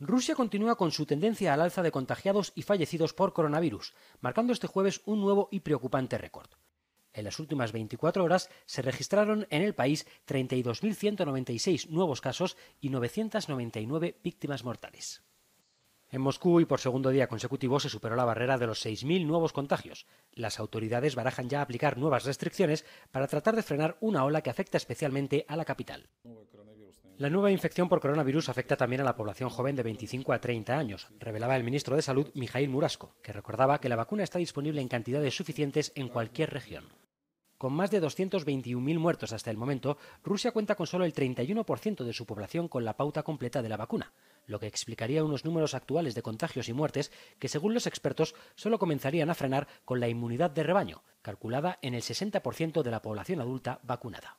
Rusia continúa con su tendencia al alza de contagiados y fallecidos por coronavirus, marcando este jueves un nuevo y preocupante récord. En las últimas 24 horas se registraron en el país 32.196 nuevos casos y 999 víctimas mortales. En Moscú y por segundo día consecutivo se superó la barrera de los 6.000 nuevos contagios. Las autoridades barajan ya aplicar nuevas restricciones para tratar de frenar una ola que afecta especialmente a la capital. ¿eh? La nueva infección por coronavirus afecta también a la población joven de 25 a 30 años, revelaba el ministro de Salud, Mijail Murasco, que recordaba que la vacuna está disponible en cantidades suficientes en cualquier región. Con más de 221.000 muertos hasta el momento, Rusia cuenta con solo el 31% de su población con la pauta completa de la vacuna, lo que explicaría unos números actuales de contagios y muertes que, según los expertos, solo comenzarían a frenar con la inmunidad de rebaño, calculada en el 60% de la población adulta vacunada.